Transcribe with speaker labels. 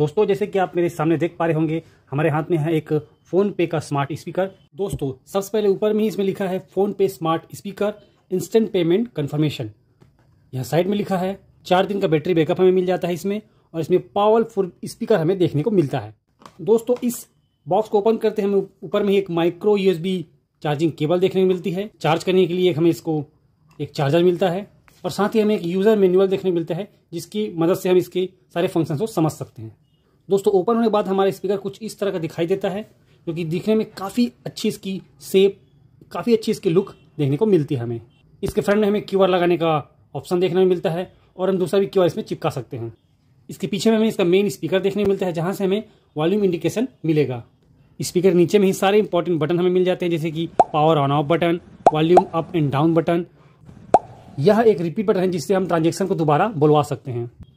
Speaker 1: दोस्तों जैसे कि आप मेरे सामने देख पा रहे होंगे हमारे हाथ में है एक फ़ोन पे का स्मार्ट स्पीकर दोस्तों सबसे पहले ऊपर में ही इसमें लिखा है फ़ोन पे smart speaker instant payment confirmation यहाँ साइड में लिखा है चार दिन का बैटरी बैकअप हमें मिल जाता है इसमें और इसमें पावरफुल स्पीकर हमें देखने को मिलता है दोस्तों इस बॉक्स को ओपन करते हमें ऊपर में एक माइक्रो यूएसबी चार्जिंग केबल देखने को मिलती है चार्ज करने के लिए हमें इसको एक चार्जर मिलता है और साथ ही हमें एक यूज़र मैनुअल देखने को मिलता है जिसकी मदद से हम इसके सारे फंक्शन को समझ सकते हैं दोस्तों ओपन होने के बाद हमारा स्पीकर कुछ इस तरह का दिखाई देता है जो कि दिखने में काफ़ी अच्छी इसकी सेप काफ़ी अच्छी इसकी लुक देखने को मिलती है हमें इसके फ्रंट में हमें क्यू लगाने का ऑप्शन देखने में मिलता है और हम दूसरा भी क्यू इसमें चिपका सकते हैं इसके पीछे में हमें इसका मेन स्पीकर देखने मिलता है जहाँ से हमें वॉल्यूम इंडिकेशन मिलेगा स्पीकर नीचे में ही सारे इंपॉर्टेंट बटन हमें मिल जाते हैं जैसे कि power on off button volume up and down button यह एक रिपीट बटन है जिससे हम ट्रांजेक्शन को दोबारा बुलवा सकते हैं